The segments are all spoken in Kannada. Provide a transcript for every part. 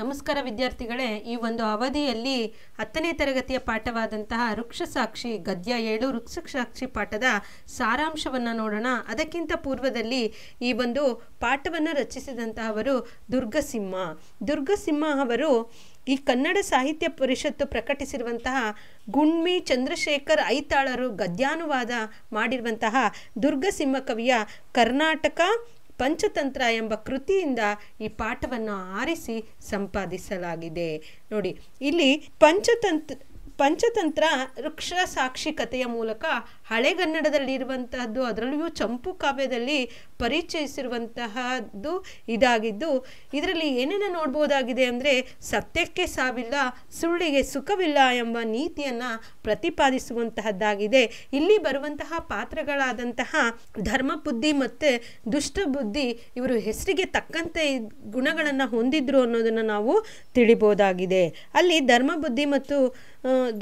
ನಮಸ್ಕಾರ ವಿದ್ಯಾರ್ಥಿಗಳೇ ಈ ಒಂದು ಅವಧಿಯಲ್ಲಿ ಹತ್ತನೇ ತರಗತಿಯ ಪಾಠವಾದಂತಹ ವೃಕ್ಷಸಾಕ್ಷಿ ಗದ್ಯ ಏಳು ವೃಕ್ಷಸಾಕ್ಷಿ ಪಾಠದ ಸಾರಾಂಶವನ್ನು ನೋಡೋಣ ಅದಕ್ಕಿಂತ ಪೂರ್ವದಲ್ಲಿ ಈ ಒಂದು ಪಾಠವನ್ನು ರಚಿಸಿದಂತಹವರು ದುರ್ಗಸಿಂಹ ದುರ್ಗಸಿಂಹ ಅವರು ಈ ಕನ್ನಡ ಸಾಹಿತ್ಯ ಪರಿಷತ್ತು ಪ್ರಕಟಿಸಿರುವಂತಹ ಗುಣ್ಮಿ ಚಂದ್ರಶೇಖರ್ ಐತಾಳರು ಗದ್ಯಾನುವಾದ ಮಾಡಿರುವಂತಹ ದುರ್ಗಸಿಂಹ ಕವಿಯ ಕರ್ನಾಟಕ ಪಂಚತಂತ್ರ ಎಂಬ ಕೃತಿಯಿಂದ ಈ ಪಾಠವನ್ನು ಆರಿಸಿ ಸಂಪಾದಿಸಲಾಗಿದೆ ನೋಡಿ ಇಲ್ಲಿ ಪಂಚತಂತ್ರ ಪಂಚತಂತ್ರ ವೃಕ್ಷ ಸಾಕ್ಷಿ ಕಥೆಯ ಮೂಲಕ ಹಳೆಗನ್ನಡದಲ್ಲಿರುವಂತಹದ್ದು ಅದರಲ್ಲಿಯೂ ಚಂಪು ಕಾವ್ಯದಲ್ಲಿ ಪರಿಚಯಿಸಿರುವಂತಹದ್ದು ಇದಾಗಿದ್ದು ಇದರಲ್ಲಿ ಏನೇನು ನೋಡ್ಬೋದಾಗಿದೆ ಅಂದರೆ ಸತ್ಯಕ್ಕೆ ಸಾವಿಲ್ಲ ಸುಳ್ಳಿಗೆ ಸುಖವಿಲ್ಲ ಎಂಬ ನೀತಿಯನ್ನು ಪ್ರತಿಪಾದಿಸುವಂತಹದ್ದಾಗಿದೆ ಇಲ್ಲಿ ಬರುವಂತಹ ಪಾತ್ರಗಳಾದಂತಹ ಧರ್ಮಬುದ್ಧಿ ಮತ್ತು ದುಷ್ಟಬುದ್ಧಿ ಇವರು ಹೆಸರಿಗೆ ತಕ್ಕಂತೆ ಗುಣಗಳನ್ನು ಹೊಂದಿದ್ರು ಅನ್ನೋದನ್ನು ನಾವು ತಿಳಿಬೋದಾಗಿದೆ ಅಲ್ಲಿ ಧರ್ಮಬುದ್ಧಿ ಮತ್ತು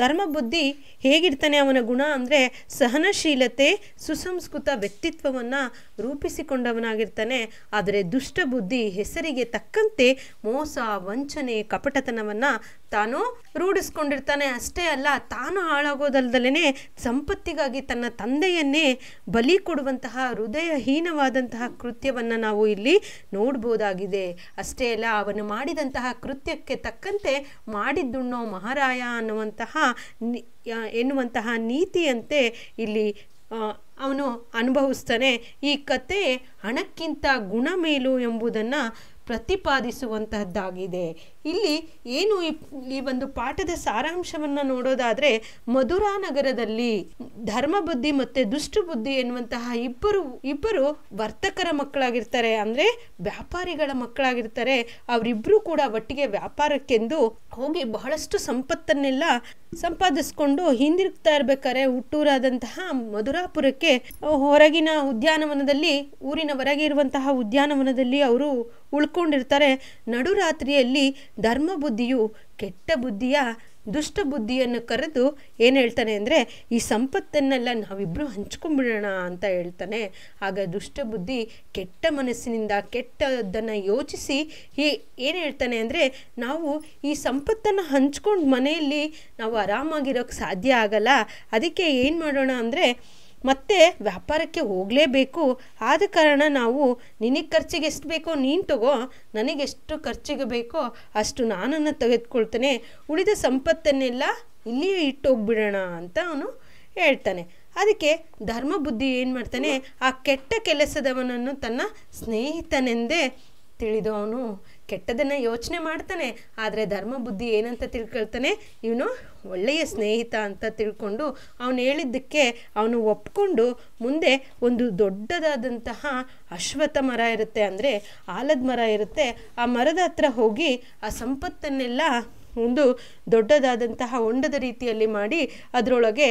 ಧರ್ಮ ಬುದ್ಧಿ ಹೇಗಿರ್ತಾನೆ ಅವನ ಗುಣ ಅಂದರೆ ಸಹನಶೀಲತೆ ಸುಸಂಸ್ಕೃತ ವ್ಯಕ್ತಿತ್ವವನ್ನು ರೂಪಿಸಿಕೊಂಡವನಾಗಿರ್ತಾನೆ ಆದರೆ ದುಷ್ಟಬುದ್ಧಿ ಹೆಸರಿಗೆ ತಕ್ಕಂತೆ ಮೋಸ ವಂಚನೆ ಕಪಟತನವನ್ನು ತಾನು ರೂಢಿಸ್ಕೊಂಡಿರ್ತಾನೆ ಅಷ್ಟೇ ಅಲ್ಲ ತಾನು ಹಾಳಾಗೋದಲ್ದಲೇ ಸಂಪತ್ತಿಗಾಗಿ ತನ್ನ ತಂದೆಯನ್ನೇ ಬಲಿ ಕೊಡುವಂತಹ ಹೃದಯಹೀನವಾದಂತಹ ಕೃತ್ಯವನ್ನು ನಾವು ಇಲ್ಲಿ ನೋಡ್ಬೋದಾಗಿದೆ ಅಷ್ಟೇ ಅಲ್ಲ ಅವನು ಮಾಡಿದಂತಹ ಕೃತ್ಯಕ್ಕೆ ತಕ್ಕಂತೆ ಮಾಡಿದ್ದುಣ್ಣೋ ಮಹಾರಾಯ ಅನ್ನುವಂಥ ಎನ್ನುವಂತಹ ಎನ್ನುವಂತಹ ನೀತಿಯಂತೆ ಇಲ್ಲಿ ಅವನು ಅನುಭವಿಸ್ತಾನೆ ಈ ಕತೆ ಹಣಕ್ಕಿಂತ ಗುಣ ಮೇಲು ಎಂಬುದನ್ನು ಪ್ರತಿಪಾದಿಸುವಂತಹದ್ದಾಗಿದೆ ಇಲ್ಲಿ ಏನು ಈ ಒಂದು ಪಾಠದ ಸಾರಾಂಶವನ್ನು ನೋಡೋದಾದರೆ ಮಧುರಾ ನಗರದಲ್ಲಿ ಧರ್ಮ ಬುದ್ಧಿ ಮತ್ತೆ ದುಷ್ಟ ಬುದ್ಧಿ ಎನ್ನುವಂತಹ ಇಬ್ಬರು ಇಬ್ಬರು ವರ್ತಕರ ಮಕ್ಕಳಾಗಿರ್ತಾರೆ ಅಂದರೆ ವ್ಯಾಪಾರಿಗಳ ಮಕ್ಕಳಾಗಿರ್ತಾರೆ ಅವರಿಬ್ಬರು ಕೂಡ ಒಟ್ಟಿಗೆ ವ್ಯಾಪಾರಕ್ಕೆಂದು ಹೋಗಿ ಬಹಳಷ್ಟು ಸಂಪತ್ತನ್ನೆಲ್ಲ ಸಂಪಾದಿಸ್ಕೊಂಡು ಹಿಂದಿರುಗ್ತಾ ಇರಬೇಕಾದ್ರೆ ಹುಟ್ಟೂರಾದಂತಹ ಮಧುರಾಪುರಕ್ಕೆ ಹೊರಗಿನ ಉದ್ಯಾನವನದಲ್ಲಿ ಊರಿನ ಹೊರಗೆ ಇರುವಂತಹ ಉದ್ಯಾನವನದಲ್ಲಿ ಅವರು ಉಳ್ಕೊಂಡಿರ್ತಾರೆ ನಡುರಾತ್ರಿಯಲ್ಲಿ ಧರ್ಮ ಬುದ್ಧಿಯು ಕೆಟ್ಟ ಬುದ್ಧಿಯ ದುಷ್ಟ ಬುದ್ಧಿಯನ್ನು ಕರೆದು ಏನು ಹೇಳ್ತಾನೆ ಅಂದರೆ ಈ ಸಂಪತ್ತನ್ನೆಲ್ಲ ನಾವಿಬ್ಬರು ಹಂಚ್ಕೊಂಡ್ಬಿಡೋಣ ಅಂತ ಹೇಳ್ತಾನೆ ಆಗ ದುಷ್ಟ ಬುದ್ಧಿ ಕೆಟ್ಟ ಮನಸ್ಸಿನಿಂದ ಕೆಟ್ಟದ್ದನ್ನು ಯೋಚಿಸಿ ಈ ಏನು ಹೇಳ್ತಾನೆ ಅಂದರೆ ನಾವು ಈ ಸಂಪತ್ತನ್ನು ಹಂಚ್ಕೊಂಡು ಮನೆಯಲ್ಲಿ ನಾವು ಆರಾಮಾಗಿರೋಕ್ಕೆ ಸಾಧ್ಯ ಆಗಲ್ಲ ಅದಕ್ಕೆ ಏನು ಮಾಡೋಣ ಅಂದರೆ ಮತ್ತೆ ವ್ಯಾಪಾರಕ್ಕೆ ಹೋಗಲೇಬೇಕು ಆದ ಕಾರಣ ನಾವು ನಿನಗೆ ಖರ್ಚಿಗೆ ಎಷ್ಟು ಬೇಕೋ ನೀನು ತಗೋ ನನಗೆಷ್ಟು ಖರ್ಚಿಗೆ ಬೇಕೋ ಅಷ್ಟು ನಾನನ್ನು ತೆಗೆದುಕೊಳ್ತೇನೆ ಉಳಿದ ಸಂಪತ್ತನ್ನೆಲ್ಲ ಇಲ್ಲಿಯೇ ಇಟ್ಟೋಗ್ಬಿಡೋಣ ಅಂತ ಅವನು ಹೇಳ್ತಾನೆ ಅದಕ್ಕೆ ಧರ್ಮ ಬುದ್ಧಿ ಏನು ಮಾಡ್ತಾನೆ ಆ ಕೆಟ್ಟ ಕೆಲಸದವನನ್ನು ತನ್ನ ಸ್ನೇಹಿತನೆಂದೇ ತಿಳಿದು ಅವನು ಕೆಟ್ಟದನ್ನು ಯೋಚನೆ ಮಾಡ್ತಾನೆ ಆದರೆ ಧರ್ಮ ಬುದ್ಧಿ ಏನಂತ ತಿಳ್ಕೊಳ್ತಾನೆ ಇವನು ಒಳ್ಳೆಯ ಸ್ನೇಹಿತ ಅಂತ ತಿಳ್ಕೊಂಡು ಅವನು ಹೇಳಿದ್ದಕ್ಕೆ ಅವನು ಒಪ್ಕೊಂಡು ಮುಂದೆ ಒಂದು ದೊಡ್ಡದಾದಂತಹ ಅಶ್ವಥ ಮರ ಇರುತ್ತೆ ಅಂದರೆ ಆಲದ ಮರ ಇರುತ್ತೆ ಆ ಮರದ ಹತ್ರ ಹೋಗಿ ಆ ಸಂಪತ್ತನ್ನೆಲ್ಲ ಒಂದು ದೊಡ್ಡದಾದಂತಹ ಹೊಂಡದ ರೀತಿಯಲ್ಲಿ ಮಾಡಿ ಅದರೊಳಗೆ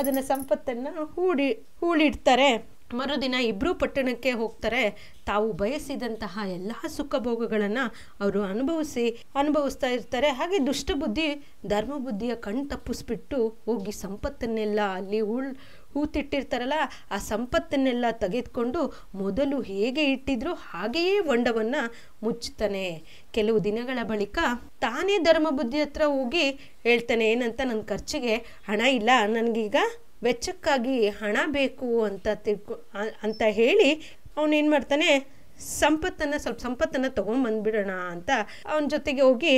ಅದನ್ನು ಸಂಪತ್ತನ್ನು ಹೂಡಿ ಹೂಳಿಡ್ತಾರೆ ಮರುದಿನ ಇಬ್ಬರೂ ಪಟ್ಟಣಕ್ಕೆ ಹೋಗ್ತಾರೆ ತಾವು ಬಯಸಿದಂತಹ ಎಲ್ಲ ಸುಖಭೋಗಗಳನ್ನು ಅವರು ಅನುಭವಿಸಿ ಅನುಭವಿಸ್ತಾ ಇರ್ತಾರೆ ಹಾಗೆ ದುಷ್ಟಬುದ್ಧಿ ಧರ್ಮಬುದ್ಧಿಯ ಕಣ್ ತಪ್ಪಿಸ್ಬಿಟ್ಟು ಹೋಗಿ ಸಂಪತ್ತನ್ನೆಲ್ಲ ಅಲ್ಲಿ ಉಳ್ ಹೂತಿಟ್ಟಿರ್ತಾರಲ್ಲ ಆ ಸಂಪತ್ತನ್ನೆಲ್ಲ ತೆಗೆದುಕೊಂಡು ಮೊದಲು ಹೇಗೆ ಇಟ್ಟಿದ್ರು ಹಾಗೆಯೇ ಹೊಂಡವನ್ನು ಮುಚ್ಚುತ್ತಾನೆ ಕೆಲವು ದಿನಗಳ ಬಳಿಕ ತಾನೇ ಧರ್ಮಬುದ್ಧಿ ಹತ್ರ ಹೋಗಿ ಹೇಳ್ತಾನೆ ಏನಂತ ನನ್ನ ಖರ್ಚಿಗೆ ಹಣ ಇಲ್ಲ ನನಗೀಗ ವೆಚ್ಚಕ್ಕಾಗಿ ಹಣ ಬೇಕು ಅಂತ ತಿಳ್ಕೊ ಅಂತ ಹೇಳಿ ಅವನೇನು ಮಾಡ್ತಾನೆ ಸಂಪತ್ತನ್ನು ಸ್ವಲ್ಪ ಸಂಪತ್ತನ್ನು ತೊಗೊಂಬಂದ್ಬಿಡೋಣ ಅಂತ ಅವನ ಜೊತೆಗೆ ಹೋಗಿ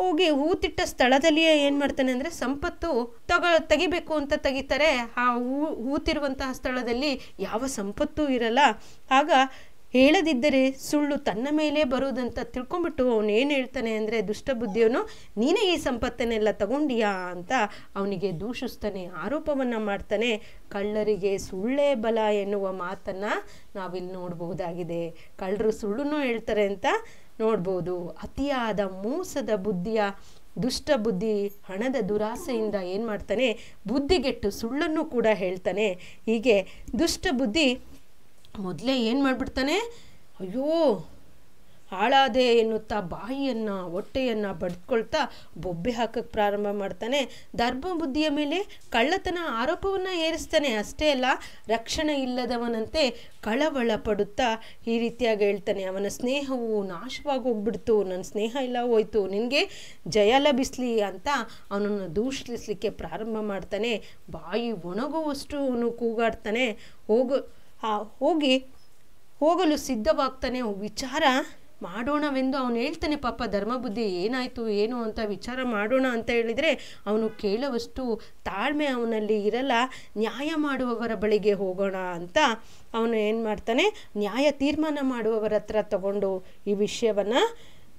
ಹೋಗಿ ಹೂತಿಟ್ಟ ಸ್ಥಳದಲ್ಲಿಯೇ ಏನು ಮಾಡ್ತಾನೆ ಅಂದರೆ ಸಂಪತ್ತು ತಗ ತೆಗಿಬೇಕು ಅಂತ ತೆಗಿತಾರೆ ಆ ಹೂ ಹೂತಿರುವಂತಹ ಸ್ಥಳದಲ್ಲಿ ಯಾವ ಸಂಪತ್ತೂ ಇರಲ್ಲ ಆಗ ಹೇಳದಿದ್ದರೆ ಸುಳ್ಳು ತನ್ನ ಮೇಲೆ ಬರುವುದಂತ ತಿಳ್ಕೊಂಬಿಟ್ಟು ಅವನು ಏನು ಹೇಳ್ತಾನೆ ಅಂದರೆ ದುಷ್ಟಬುದ್ಧಿಯವನು ನೀನೇ ಈ ಸಂಪತ್ತನ್ನೆಲ್ಲ ತಗೊಂಡಿಯಾ ಅಂತ ಅವನಿಗೆ ದೂಷಿಸ್ತಾನೆ ಆರೋಪವನ್ನು ಮಾಡ್ತಾನೆ ಕಳ್ಳರಿಗೆ ಸುಳ್ಳೇ ಬಲ ಎನ್ನುವ ಮಾತನ್ನು ನಾವಿಲ್ಲಿ ನೋಡ್ಬೋದಾಗಿದೆ ಕಳ್ಳರು ಸುಳ್ಳು ಹೇಳ್ತಾರೆ ಅಂತ ನೋಡ್ಬೋದು ಅತಿಯಾದ ಮೋಸದ ಬುದ್ಧಿಯ ದುಷ್ಟ ಬುದ್ಧಿ ಹಣದ ದುರಾಸೆಯಿಂದ ಏನು ಮಾಡ್ತಾನೆ ಬುದ್ಧಿಗೆಟ್ಟು ಸುಳ್ಳನ್ನು ಕೂಡ ಹೇಳ್ತಾನೆ ಹೀಗೆ ದುಷ್ಟ ಬುದ್ಧಿ ಮೊದಲೇ ಏನು ಮಾಡಿಬಿಡ್ತಾನೆ ಅಯ್ಯೋ ಹಾಳಾದೆ ಎನ್ನುತ್ತಾ ಬಾಯಿಯನ್ನು ಹೊಟ್ಟೆಯನ್ನು ಬಡ್ಕೊಳ್ತಾ ಬೊಬ್ಬೆ ಹಾಕಕ್ಕೆ ಪ್ರಾರಂಭ ಮಾಡ್ತಾನೆ ಧರ್ಮ ಬುದ್ಧಿಯ ಮೇಲೆ ಕಳ್ಳತನ ಆರೋಪವನ್ನು ಏರಿಸ್ತಾನೆ ಅಷ್ಟೇ ಅಲ್ಲ ರಕ್ಷಣೆ ಇಲ್ಲದವನಂತೆ ಕಳವಳ ಪಡುತ್ತಾ ಈ ರೀತಿಯಾಗಿ ಹೇಳ್ತಾನೆ ಅವನ ಸ್ನೇಹವು ನಾಶವಾಗಿ ಹೋಗ್ಬಿಡ್ತು ನನ್ನ ಸ್ನೇಹ ಇಲ್ಲ ಹೋಯ್ತು ನಿನಗೆ ಜಯ ಲಭಿಸಲಿ ಅಂತ ಅವನನ್ನು ದೂಷಿಸಲಿಕ್ಕೆ ಪ್ರಾರಂಭ ಮಾಡ್ತಾನೆ ಬಾಯಿ ಒಣಗುವಷ್ಟು ಅವನು ಕೂಗಾಡ್ತಾನೆ ಹೋಗು ಆ ಹೋಗಿ ಹೋಗಲು ಸಿದ್ಧವಾಗ್ತಾನೆ ವಿಚಾರ ಮಾಡೋಣವೆಂದು ಅವನು ಹೇಳ್ತಾನೆ ಪಾಪ ಧರ್ಮಬುದ್ಧಿ ಏನಾಯಿತು ಏನು ಅಂತ ವಿಚಾರ ಮಾಡೋಣ ಅಂತ ಹೇಳಿದರೆ ಅವನು ಕೇಳುವಷ್ಟು ತಾಳ್ಮೆ ಅವನಲ್ಲಿ ಇರಲ್ಲ ನ್ಯಾಯ ಮಾಡುವವರ ಬಳಿಗೆ ಹೋಗೋಣ ಅಂತ ಅವನು ಏನು ಮಾಡ್ತಾನೆ ನ್ಯಾಯ ತೀರ್ಮಾನ ಮಾಡುವವರ ಹತ್ರ ತಗೊಂಡು ಈ ವಿಷಯವನ್ನು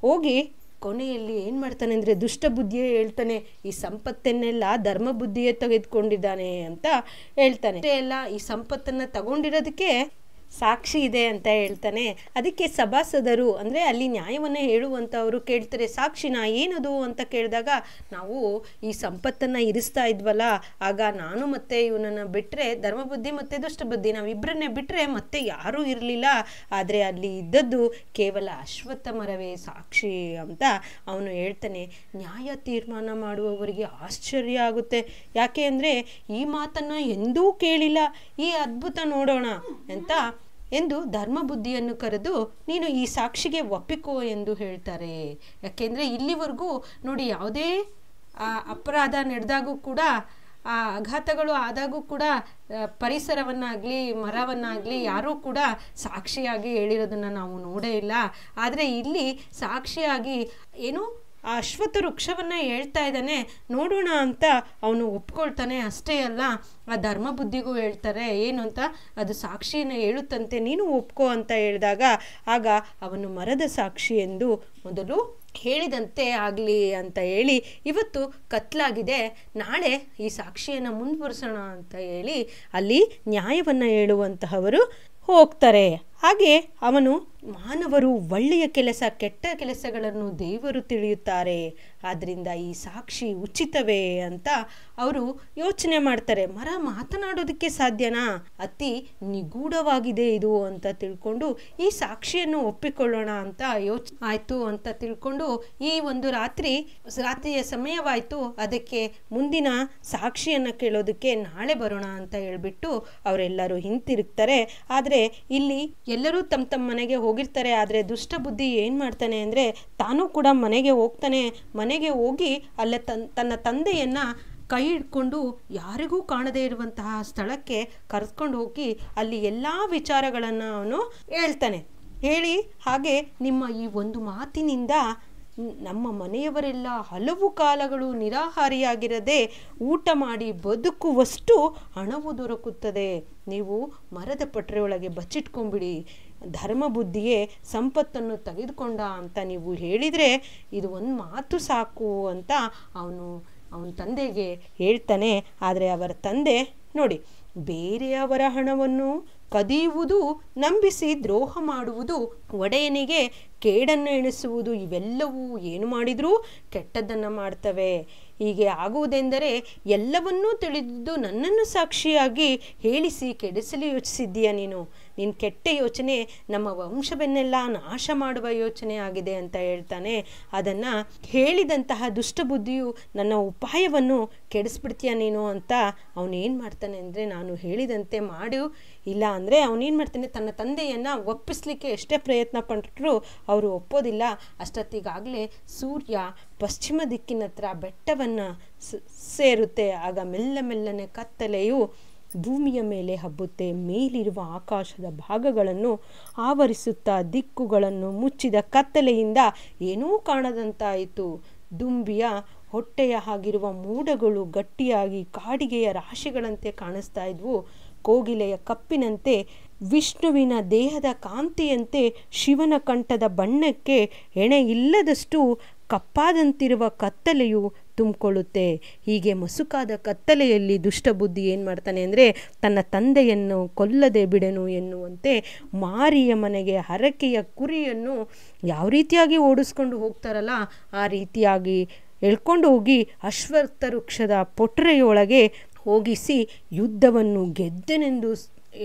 ಹೋಗಿ ಕೊನೆಯಲ್ಲಿ ಏನು ಮಾಡ್ತಾನೆ ಅಂದರೆ ದುಷ್ಟ ಬುದ್ಧಿಯೇ ಹೇಳ್ತಾನೆ ಈ ಸಂಪತ್ತನ್ನೆಲ್ಲ ಧರ್ಮ ಬುದ್ಧಿಯೇ ತೆಗೆದುಕೊಂಡಿದ್ದಾನೆ ಅಂತ ಹೇಳ್ತಾನೆ ಎಲ್ಲ ಈ ಸಂಪತ್ತನ್ನು ತಗೊಂಡಿರೋದಕ್ಕೆ ಸಾಕ್ಷಿ ಇದೆ ಅಂತ ಹೇಳ್ತಾನೆ ಅದಕ್ಕೆ ಸಭಾಸದರು ಅಂದರೆ ಅಲ್ಲಿ ನ್ಯಾಯವನ್ನು ಹೇಳುವಂಥವರು ಕೇಳ್ತಾರೆ ಸಾಕ್ಷಿನ ಏನದು ಅಂತ ಕೇಳಿದಾಗ ನಾವು ಈ ಸಂಪತ್ತನ್ನು ಇರಿಸ್ತಾ ಇದ್ವಲ್ಲ ಆಗ ನಾನು ಮತ್ತೆ ಇವನನ್ನು ಬಿಟ್ಟರೆ ಧರ್ಮಬುದ್ಧಿ ಮತ್ತು ದುಷ್ಟಬುದ್ಧಿ ನಾವಿಬ್ಬರನ್ನೇ ಬಿಟ್ಟರೆ ಮತ್ತೆ ಯಾರೂ ಇರಲಿಲ್ಲ ಆದರೆ ಅಲ್ಲಿ ಇದ್ದದ್ದು ಕೇವಲ ಅಶ್ವತ್ಥ ಮರವೇ ಸಾಕ್ಷಿ ಅಂತ ಅವನು ಹೇಳ್ತಾನೆ ನ್ಯಾಯ ತೀರ್ಮಾನ ಮಾಡುವವರಿಗೆ ಆಶ್ಚರ್ಯ ಆಗುತ್ತೆ ಯಾಕೆ ಅಂದರೆ ಈ ಮಾತನ್ನು ಎಂದೂ ಕೇಳಿಲ್ಲ ಈ ಅದ್ಭುತ ನೋಡೋಣ ಅಂತ ಎಂದು ಧರ್ಮಬುದ್ಧಿಯನ್ನು ಕರೆದು ನೀನು ಈ ಸಾಕ್ಷಿಗೆ ಒಪ್ಪಿಕೋ ಎಂದು ಹೇಳ್ತಾರೆ ಯಾಕೆಂದರೆ ಇಲ್ಲಿವರೆಗೂ ನೋಡಿ ಯಾವುದೇ ಅಪರಾಧ ನಡೆದಾಗೂ ಕೂಡ ಆ ಆಘಾತಗಳು ಆದಾಗೂ ಕೂಡ ಪರಿಸರವನ್ನಾಗಲಿ ಮರವನ್ನಾಗಲಿ ಯಾರೂ ಕೂಡ ಸಾಕ್ಷಿಯಾಗಿ ಹೇಳಿರೋದನ್ನು ನಾವು ನೋಡೇ ಇಲ್ಲ ಆದರೆ ಇಲ್ಲಿ ಸಾಕ್ಷಿಯಾಗಿ ಏನು ಆ ಅಶ್ವಥ ವೃಕ್ಷವನ್ನು ಹೇಳ್ತಾ ಇದ್ದಾನೆ ನೋಡೋಣ ಅಂತ ಅವನು ಒಪ್ಕೊಳ್ತಾನೆ ಅಷ್ಟೇ ಅಲ್ಲ ಆ ಧರ್ಮ ಬುದ್ಧಿಗೂ ಹೇಳ್ತಾರೆ ಏನು ಅಂತ ಅದು ಸಾಕ್ಷಿಯನ್ನು ಹೇಳುತ್ತಂತೆ ನೀನು ಒಪ್ಕೋ ಅಂತ ಹೇಳಿದಾಗ ಆಗ ಅವನು ಮರದ ಸಾಕ್ಷಿ ಎಂದು ಮೊದಲು ಹೇಳಿದಂತೆ ಆಗಲಿ ಅಂತ ಹೇಳಿ ಇವತ್ತು ಕತ್ಲಾಗಿದೆ ನಾಳೆ ಈ ಸಾಕ್ಷಿಯನ್ನು ಮುಂದುವರಿಸೋಣ ಅಂತ ಹೇಳಿ ಅಲ್ಲಿ ನ್ಯಾಯವನ್ನು ಹೇಳುವಂತಹವರು ಹೋಗ್ತಾರೆ ಹಾಗೆ ಅವನು ಮಾನವರು ಒಳ್ಳೆಯ ಕೆಲಸ ಕೆಟ್ಟ ಕೆಲಸಗಳನ್ನು ದೇವರು ತಿಳಿಯುತ್ತಾರೆ ಆದ್ದರಿಂದ ಈ ಸಾಕ್ಷಿ ಉಚಿತವೇ ಅಂತ ಅವರು ಯೋಚನೆ ಮಾಡ್ತಾರೆ ಮರ ಮಾತನಾಡೋದಕ್ಕೆ ಸಾಧ್ಯನಾ ಅತಿ ನಿಗೂಢವಾಗಿದೆ ಇದು ಅಂತ ತಿಳ್ಕೊಂಡು ಈ ಸಾಕ್ಷಿಯನ್ನು ಒಪ್ಪಿಕೊಳ್ಳೋಣ ಅಂತ ಯೋಚ ಆಯಿತು ಅಂತ ತಿಳ್ಕೊಂಡು ಈ ಒಂದು ರಾತ್ರಿ ರಾತ್ರಿಯ ಸಮಯವಾಯಿತು ಅದಕ್ಕೆ ಮುಂದಿನ ಸಾಕ್ಷಿಯನ್ನು ಕೇಳೋದಕ್ಕೆ ನಾಳೆ ಬರೋಣ ಅಂತ ಹೇಳ್ಬಿಟ್ಟು ಅವರೆಲ್ಲರೂ ಹಿಂತಿರುಗ್ತಾರೆ ಆದರೆ ಇಲ್ಲಿ ಎಲ್ಲರೂ ತಮ್ಮ ತಮ್ಮ ಮನೆಗೆ ಹೋಗಿರ್ತಾರೆ ಆದರೆ ದುಷ್ಟ ಬುದ್ಧಿ ಏನು ಮಾಡ್ತಾನೆ ಅಂದರೆ ತಾನೂ ಕೂಡ ಮನೆಗೆ ಹೋಗ್ತಾನೆ ಮನೆಗೆ ಹೋಗಿ ಅಲ್ಲೇ ತನ್ ತನ್ನ ತಂದೆಯನ್ನು ಕೈ ಹಿಡ್ಕೊಂಡು ಯಾರಿಗೂ ಕಾಣದೇ ಇರುವಂತಹ ಸ್ಥಳಕ್ಕೆ ಕರೆಸ್ಕೊಂಡು ಹೋಗಿ ಅಲ್ಲಿ ಎಲ್ಲ ವಿಚಾರಗಳನ್ನು ಅವನು ಹೇಳ್ತಾನೆ ಹೇಳಿ ಹಾಗೆ ನಿಮ್ಮ ಈ ಒಂದು ಮಾತಿನಿಂದ ನಮ್ಮ ಮನೆಯವರೆಲ್ಲ ಹಲವು ಕಾಲಗಳು ನಿರಾಹಾರಿಯಾಗಿರದೆ ಊಟ ಮಾಡಿ ಬದುಕುವಷ್ಟು ಹಣವು ದೊರಕುತ್ತದೆ ನೀವು ಮರದ ಪಟ್ರೆಯೊಳಗೆ ಬಚ್ಚಿಟ್ಕೊಂಬಿಡಿ ಧರ್ಮ ಬುದ್ಧಿಯೇ ಸಂಪತ್ತನ್ನು ತೆಗೆದುಕೊಂಡ ಅಂತ ನೀವು ಹೇಳಿದರೆ ಇದು ಒಂದು ಮಾತು ಸಾಕು ಅಂತ ಅವನು ಅವನ ತಂದೆಗೆ ಹೇಳ್ತಾನೆ ಆದರೆ ಅವರ ತಂದೆ ನೋಡಿ ಬೇರೆಯವರ ಹಣವನ್ನು ಕದಿಯುವುದು ನಂಬಿಸಿ ದ್ರೋಹ ಮಾಡುವುದು ಒಡೆಯನಿಗೆ ಕೇಡನ್ನು ಎಣಿಸುವುದು ಇವೆಲ್ಲವೂ ಏನು ಮಾಡಿದರೂ ಕೆಟ್ಟದ್ದನ್ನು ಮಾಡ್ತವೆ ಹೀಗೆ ಆಗುವುದೆಂದರೆ ಎಲ್ಲವನ್ನೂ ತಿಳಿದಿದ್ದು ನನ್ನನ್ನು ಸಾಕ್ಷಿಯಾಗಿ ಹೇಳಿಸಿ ಕೆಡಿಸಲು ಯೋಚಿಸಿದ್ದೀಯ ನೀನು ನಿನ್ನ ಕೆಟ್ಟ ಯೋಚನೆ ನಮ್ಮ ವಂಶವನ್ನೆಲ್ಲ ನಾಶ ಮಾಡುವ ಯೋಚನೆ ಆಗಿದೆ ಅಂತ ಹೇಳ್ತಾನೆ ಅದನ್ನು ಹೇಳಿದಂತಹ ದುಷ್ಟಬುದ್ಧಿಯು ನನ್ನ ಉಪಾಯವನ್ನು ಕೆಡಿಸ್ಬಿಡ್ತೀಯ ನೀನು ಅಂತ ಅವನೇನು ಮಾಡ್ತಾನೆ ಅಂದರೆ ನಾನು ಹೇಳಿದಂತೆ ಮಾಡು ಇಲ್ಲ ಅಂದರೆ ಅವನೇನು ಮಾಡ್ತಾನೆ ತನ್ನ ತಂದೆಯನ್ನು ಒಪ್ಪಿಸ್ಲಿಕ್ಕೆ ಎಷ್ಟೇ ಪ್ರಯತ್ನ ಪಟ್ಟರೂ ಅವರು ಒಪ್ಪೋದಿಲ್ಲ ಅಷ್ಟೊತ್ತಿಗಾಗಲೇ ಸೂರ್ಯ ಪಶ್ಚಿಮ ದಿಕ್ಕಿನ ಹತ್ರ ಬೆಟ್ಟವನ್ನು ಸೇರುತ್ತೆ ಆಗ ಮೆಲ್ಲ ಮೆಲ್ಲನೆ ಕತ್ತಲೆಯು ಭೂಮಿಯ ಮೇಲೆ ಹಬ್ಬುತ್ತೆ ಮೇಲಿರುವ ಆಕಾಶದ ಭಾಗಗಳನ್ನು ಆವರಿಸುತ್ತಾ ದಿಕ್ಕುಗಳನ್ನು ಮುಚ್ಚಿದ ಕತ್ತಲೆಯಿಂದ ಏನೂ ಕಾಣದಂತಾಯಿತು ದುಂಬಿಯ ಹೊಟ್ಟೆಯ ಹಾಗಿರುವ ಮೂಡಗಳು ಗಟ್ಟಿಯಾಗಿ ಕಾಡಿಗೆಯ ರಾಶಿಗಳಂತೆ ಕಾಣಿಸ್ತಾ ಇದ್ವು ಕೋಗಿಲೆಯ ಕಪ್ಪಿನಂತೆ ವಿಷ್ಣುವಿನ ದೇಹದ ಕಾಂತಿಯಂತೆ ಶಿವನ ಕಂಠದ ಬಣ್ಣಕ್ಕೆ ಎಣೆ ಇಲ್ಲದಷ್ಟು ಕಪ್ಪಾದಂತಿರುವ ಕತ್ತಲೆಯು ತುಂಬಿಕೊಳ್ಳುತ್ತೆ ಹೀಗೆ ಮಸುಕಾದ ಕತ್ತಲೆಯಲ್ಲಿ ದುಷ್ಟಬುದ್ಧಿ ಏನು ಮಾಡ್ತಾನೆ ಅಂದರೆ ತನ್ನ ತಂದೆಯನ್ನು ಕೊಲ್ಲದೆ ಬಿಡನು ಎನ್ನುವಂತೆ ಮಾರಿಯ ಮನೆಗೆ ಹರಕೆಯ ಕುರಿಯನ್ನು ಯಾವ ರೀತಿಯಾಗಿ ಓಡಿಸ್ಕೊಂಡು ಹೋಗ್ತಾರಲ್ಲ ಆ ರೀತಿಯಾಗಿ ಎಳ್ಕೊಂಡು ಹೋಗಿ ಅಶ್ವತ್ಥ ವೃಕ್ಷದ ಪೊಟ್ರೆಯೊಳಗೆ ಹೋಗಿಸಿ ಯುದ್ಧವನ್ನು ಗೆದ್ದನೆಂದು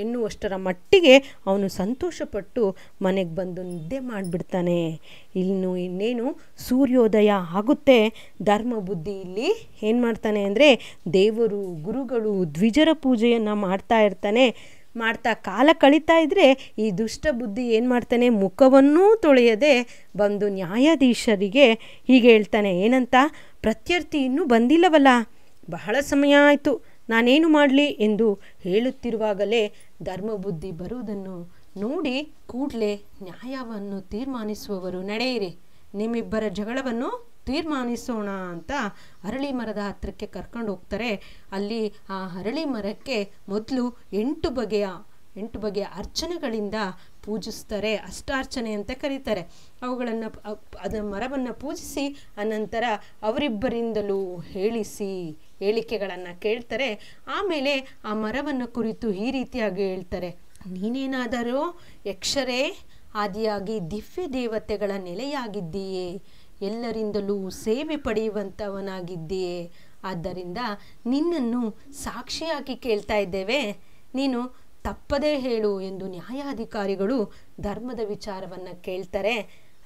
ಎನ್ನುವಷ್ಟರ ಮಟ್ಟಿಗೆ ಅವನು ಸಂತೋಷಪಟ್ಟು ಮನೆಗೆ ಬಂದು ನಿದ್ದೆ ಮಾಡಿಬಿಡ್ತಾನೆ ಇನ್ನು ಇನ್ನೇನು ಸೂರ್ಯೋದಯ ಆಗುತ್ತೆ ಧರ್ಮ ಬುದ್ಧಿ ಇಲ್ಲಿ ಏನು ಮಾಡ್ತಾನೆ ಅಂದರೆ ದೇವರು ಗುರುಗಳು ದ್ವಿಜರ ಪೂಜೆಯನ್ನು ಮಾಡ್ತಾ ಇರ್ತಾನೆ ಮಾಡ್ತಾ ಕಾಲ ಕಳೀತಾ ಇದ್ದರೆ ಈ ದುಷ್ಟ ಬುದ್ಧಿ ಏನು ಮಾಡ್ತಾನೆ ಮುಖವನ್ನೂ ತೊಳೆಯದೆ ಬಂದು ನ್ಯಾಯಾಧೀಶರಿಗೆ ಹೀಗೆ ಹೇಳ್ತಾನೆ ಏನಂತ ಪ್ರತ್ಯರ್ಥಿ ಇನ್ನೂ ಬಂದಿಲ್ಲವಲ್ಲ ಬಹಳ ಸಮಯ ಆಯಿತು ನಾನೇನು ಮಾಡಲಿ ಎಂದು ಹೇಳುತ್ತಿರುವಾಗಲೇ ಧರ್ಮಬುದ್ಧಿ ಬರುವುದನ್ನು ನೋಡಿ ಕೂಡಲೇ ನ್ಯಾಯವನ್ನು ತೀರ್ಮಾನಿಸುವವರು ನಡೆಯಿರಿ ನಿಮ್ಮಿಬ್ಬರ ಜಗಳವನ್ನು ತೀರ್ಮಾನಿಸೋಣ ಅಂತ ಅರಳಿ ಮರದ ಹತ್ತಿರಕ್ಕೆ ಕರ್ಕೊಂಡು ಹೋಗ್ತಾರೆ ಅಲ್ಲಿ ಆ ಅರಳಿ ಮರಕ್ಕೆ ಮೊದಲು ಎಂಟು ಬಗೆಯ ಎಂಟು ಬಗೆಯ ಅರ್ಚನೆಗಳಿಂದ ಪೂಜಿಸ್ತಾರೆ ಅಷ್ಟಾರ್ಚನೆ ಅಂತ ಕರೀತಾರೆ ಅವುಗಳನ್ನು ಅದರ ಮರವನ್ನು ಪೂಜಿಸಿ ಅನಂತರ ಅವರಿಬ್ಬರಿಂದಲೂ ಹೇಳಿಸಿ ಹೇಳಿಕೆಗಳನ್ನು ಕೇಳ್ತಾರೆ ಆಮೇಲೆ ಆ ಮರವನ್ನು ಕುರಿತು ಈ ರೀತಿಯಾಗಿ ಹೇಳ್ತಾರೆ ನೀನೇನಾದರೂ ಯಕ್ಷರೇ ಆದಿಯಾಗಿ ದಿವ್ಯ ದೇವತೆಗಳ ನೆಲೆಯಾಗಿದ್ದೀಯೇ ಎಲ್ಲರಿಂದಲೂ ಸೇವೆ ಪಡೆಯುವಂಥವನಾಗಿದ್ದೀಯೇ ಆದ್ದರಿಂದ ನಿನ್ನನ್ನು ಸಾಕ್ಷಿಯಾಗಿ ಕೇಳ್ತಾ ಇದ್ದೇವೆ ನೀನು ತಪ್ಪದೇ ಹೇಳು ಎಂದು ನ್ಯಾಯಾಧಿಕಾರಿಗಳು ಧರ್ಮದ ವಿಚಾರವನ್ನು ಕೇಳ್ತಾರೆ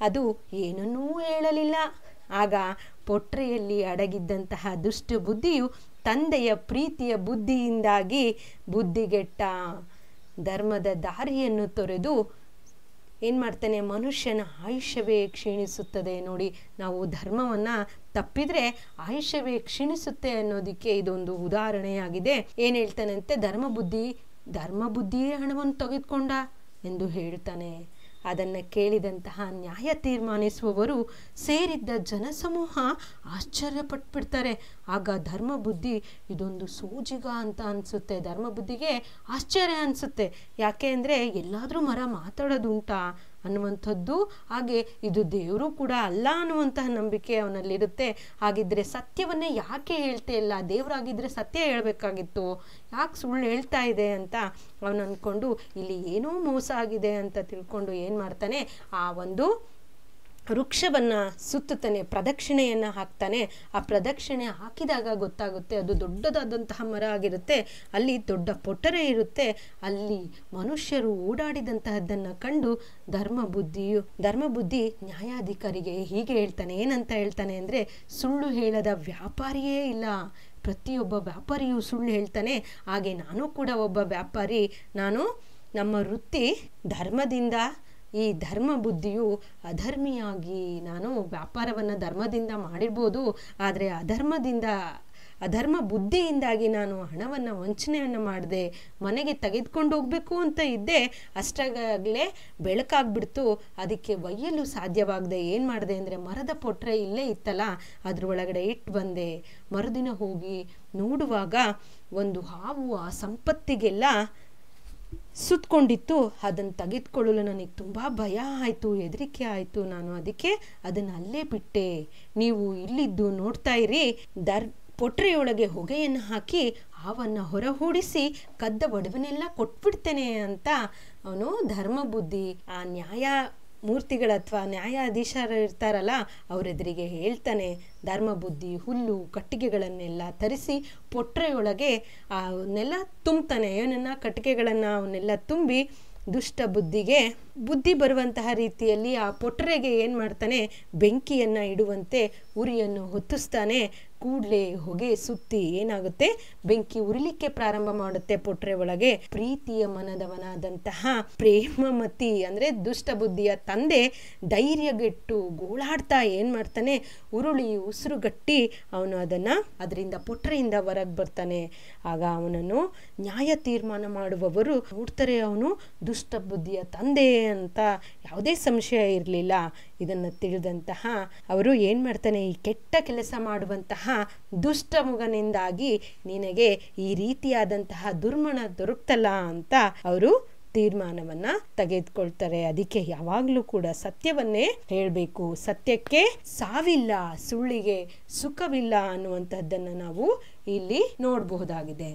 ಅದು ಏನನ್ನೂ ಹೇಳಲಿಲ್ಲ ಆಗ ಪೊಟ್ರೆಯಲ್ಲಿ ಅಡಗಿದ್ದಂತಹ ದುಷ್ಟ ಬುದ್ಧಿಯು ತಂದೆಯ ಪ್ರೀತಿಯ ಬುದ್ಧಿಯಿಂದಾಗಿ ಬುದ್ಧಿಗೆಟ್ಟ ಧರ್ಮದ ದಾರಿಯನ್ನು ತೊರೆದು ಏನು ಮಾಡ್ತಾನೆ ಮನುಷ್ಯನ ಆಯುಷ್ಯವೇ ಕ್ಷೀಣಿಸುತ್ತದೆ ನೋಡಿ ನಾವು ಧರ್ಮವನ್ನು ತಪ್ಪಿದರೆ ಆಯುಷ್ಯವೇ ಕ್ಷೀಣಿಸುತ್ತೆ ಅನ್ನೋದಕ್ಕೆ ಇದೊಂದು ಉದಾಹರಣೆಯಾಗಿದೆ ಏನು ಹೇಳ್ತಾನಂತೆ ಧರ್ಮ ಬುದ್ಧಿ ಧರ್ಮ ಬುದ್ಧಿಯೇ ಹಣವನ್ನು ತೆಗೆದುಕೊಂಡ ಎಂದು ಹೇಳ್ತಾನೆ ಅದನ್ನು ಕೇಳಿದಂತಹ ನ್ಯಾಯ ತೀರ್ಮಾನಿಸುವವರು ಸೇರಿದ್ದ ಜನಸಮೂಹ ಆಶ್ಚರ್ಯಪಟ್ಬಿಡ್ತಾರೆ ಆಗ ಧರ್ಮ ಬುದ್ಧಿ ಇದೊಂದು ಸೂಜಿಗ ಅಂತ ಅನಿಸುತ್ತೆ ಧರ್ಮ ಬುದ್ಧಿಗೆ ಆಶ್ಚರ್ಯ ಅನಿಸುತ್ತೆ ಯಾಕೆ ಅಂದರೆ ಎಲ್ಲಾದರೂ ಮರ ಮಾತಾಡೋದುಂಟಾ ಅನ್ನುವಂಥದ್ದು ಹಾಗೆ ಇದು ದೇವರು ಕೂಡ ಅಲ್ಲ ಅನ್ನುವಂತಹ ನಂಬಿಕೆ ಅವನಲ್ಲಿರುತ್ತೆ ಹಾಗಿದ್ರೆ ಸತ್ಯವನ್ನೇ ಯಾಕೆ ಹೇಳ್ತೇ ಇಲ್ಲ ದೇವರಾಗಿದ್ರೆ ಸತ್ಯ ಹೇಳಬೇಕಾಗಿತ್ತು ಯಾಕೆ ಸುಳ್ಳು ಹೇಳ್ತಾ ಇದೆ ಅಂತ ಅವನು ಅಂದ್ಕೊಂಡು ಇಲ್ಲಿ ಏನೋ ಮೋಸ ಆಗಿದೆ ಅಂತ ತಿಳ್ಕೊಂಡು ಏನು ಮಾಡ್ತಾನೆ ಆ ಒಂದು ವೃಕ್ಷವನ್ನು ಸುತ್ತುತ್ತಾನೆ ಪ್ರದಕ್ಷಿಣೆಯನ್ನು ಹಾಕ್ತಾನೆ ಆ ಪ್ರದಕ್ಷಿಣೆ ಹಾಕಿದಾಗ ಗೊತ್ತಾಗುತ್ತೆ ಅದು ದೊಡ್ಡದಾದಂತಹ ಮರ ಆಗಿರುತ್ತೆ ಅಲ್ಲಿ ದೊಡ್ಡ ಪೊಟ್ಟರೆ ಇರುತ್ತೆ ಅಲ್ಲಿ ಮನುಷ್ಯರು ಓಡಾಡಿದಂತಹದ್ದನ್ನು ಕಂಡು ಧರ್ಮ ಬುದ್ಧಿಯು ಧರ್ಮ ಬುದ್ಧಿ ನ್ಯಾಯಾಧಿಕಾರಿಗೆ ಹೀಗೆ ಹೇಳ್ತಾನೆ ಏನಂತ ಹೇಳ್ತಾನೆ ಅಂದರೆ ಸುಳ್ಳು ಹೇಳದ ವ್ಯಾಪಾರಿಯೇ ಇಲ್ಲ ಪ್ರತಿಯೊಬ್ಬ ವ್ಯಾಪಾರಿಯು ಸುಳ್ಳು ಹೇಳ್ತಾನೆ ಹಾಗೆ ನಾನು ಕೂಡ ಒಬ್ಬ ವ್ಯಾಪಾರಿ ನಾನು ನಮ್ಮ ವೃತ್ತಿ ಧರ್ಮದಿಂದ ಈ ಧರ್ಮ ಬುದ್ಧಿಯು ಅಧರ್ಮಿಯಾಗಿ ನಾನು ವ್ಯಾಪಾರವನ್ನು ಧರ್ಮದಿಂದ ಮಾಡಿರ್ಬೋದು ಆದರೆ ಅಧರ್ಮದಿಂದ ಅಧರ್ಮ ಬುದ್ಧಿಯಿಂದಾಗಿ ನಾನು ಹಣವನ್ನು ವಂಚನೆಯನ್ನು ಮಾಡಿದೆ ಮನೆಗೆ ತೆಗೆದುಕೊಂಡು ಹೋಗಬೇಕು ಅಂತ ಇದ್ದೆ ಅಷ್ಟಾಗಲೇ ಬೆಳಕಾಗ್ಬಿಡ್ತು ಅದಕ್ಕೆ ಒಯ್ಯಲು ಸಾಧ್ಯವಾಗದೆ ಏನು ಮಾಡಿದೆ ಅಂದರೆ ಮರದ ಪೊಟ್ರೆ ಇಲ್ಲೇ ಇತ್ತಲ್ಲ ಒಳಗಡೆ ಇಟ್ಟು ಬಂದೆ ಮರುದಿನ ಹೋಗಿ ನೋಡುವಾಗ ಒಂದು ಹಾವು ಆ ಸಂಪತ್ತಿಗೆಲ್ಲ ಸುತ್ಕೊಂಡಿತ್ತು ಅದನ್ನು ತೆಗೆದುಕೊಳ್ಳಲು ನನಗೆ ತುಂಬ ಭಯ ಆಯಿತು ಹೆದರಿಕೆ ಆಯಿತು ನಾನು ಅದಕ್ಕೆ ಅದನ್ನು ಅಲ್ಲೇ ಬಿಟ್ಟೆ ನೀವು ಇಲ್ಲಿದ್ದು ನೋಡ್ತಾ ಇರಿ ದರ್ ಪೊಟ್ರೆಯೊಳಗೆ ಹೊಗೆಯನ್ನು ಹಾಕಿ ಹಾವನ್ನು ಹೊರಹೂಡಿಸಿ ಕದ್ದ ಒಡವನ್ನೆಲ್ಲ ಕೊಟ್ಬಿಡ್ತೇನೆ ಅಂತ ಅವನು ಧರ್ಮಬುದ್ಧಿ ಆ ನ್ಯಾಯ ಮೂರ್ತಿಗಳ ಅಥವಾ ನ್ಯಾಯಾಧೀಶರು ಇರ್ತಾರಲ್ಲ ಅವರೆದುರಿಗೆ ಹೇಳ್ತಾನೆ ಧರ್ಮಬುದ್ಧಿ ಹುಲ್ಲು ಕಟ್ಟಿಗೆಗಳನ್ನೆಲ್ಲ ತರಿಸಿ ಪೊಟ್ರೆಯೊಳಗೆ ಅವನ್ನೆಲ್ಲ ತುಂಬ್ತಾನೆ ಏನನ್ನ ಕಟ್ಟಿಗೆಗಳನ್ನು ಅವನ್ನೆಲ್ಲ ತುಂಬಿ ದುಷ್ಟ ಬುದ್ಧಿಗೆ ಬುದ್ಧಿ ಬರುವಂತಹ ರೀತಿಯಲ್ಲಿ ಆ ಪೊಟ್ರೆಗೆ ಏನು ಮಾಡ್ತಾನೆ ಬೆಂಕಿಯನ್ನು ಇಡುವಂತೆ ಉರಿಯನ್ನು ಹೊತ್ತಿಸ್ತಾನೆ ಕೂಡಲೇ ಹೊಗೆ ಸುತ್ತಿ ಏನಾಗುತ್ತೆ ಬೆಂಕಿ ಉರಿಲಿಕ್ಕೆ ಪ್ರಾರಂಭ ಮಾಡುತ್ತೆ ಪೊಟ್ರೆ ಒಳಗೆ ಪ್ರೀತಿಯ ಮನದವನಾದಂತಹ ಪ್ರೇಮಮತಿ ಅಂದ್ರೆ ದುಷ್ಟ ಬುದ್ಧಿಯ ತಂದೆ ಧೈರ್ಯಗೆಟ್ಟು ಗೋಳಾಡ್ತಾ ಏನು ಮಾಡ್ತಾನೆ ಉರುಳಿ ಉಸಿರುಗಟ್ಟಿ ಅವನು ಅದನ್ನ ಅದರಿಂದ ಪೊಟ್ರೆಯಿಂದ ಹೊರಗೆ ಬರ್ತಾನೆ ಆಗ ಅವನನ್ನು ನ್ಯಾಯ ತೀರ್ಮಾನ ಮಾಡುವವರು ನೋಡ್ತಾರೆ ಅವನು ದುಷ್ಟ ಬುದ್ಧಿಯ ತಂದೆ ಅಂತ ಯಾವುದೇ ಸಂಶಯ ಇರಲಿಲ್ಲ ಇದನ್ನು ತಿಳಿದಂತಹ ಅವರು ಏನು ಮಾಡ್ತಾನೆ ಈ ಕೆಟ್ಟ ಕೆಲಸ ಮಾಡುವಂತಹ ದುಷ್ಟ ಮಗನಿಂದಾಗಿ ನಿನಗೆ ಈ ರೀತಿಯಾದಂತಹ ದುರ್ಮಣ ದೊರಕ್ತಲ್ಲ ಅಂತ ಅವರು ತೀರ್ಮಾನವನ್ನ ತೆಗೆದುಕೊಳ್ತಾರೆ ಅದಕ್ಕೆ ಯಾವಾಗಲೂ ಕೂಡ ಸತ್ಯವನ್ನೇ ಹೇಳಬೇಕು ಸತ್ಯಕ್ಕೆ ಸಾವಿಲ್ಲ ಸುಳ್ಳಿಗೆ ಸುಖವಿಲ್ಲ ಅನ್ನುವಂಥದ್ದನ್ನು ನಾವು ಇಲ್ಲಿ ನೋಡಬಹುದಾಗಿದೆ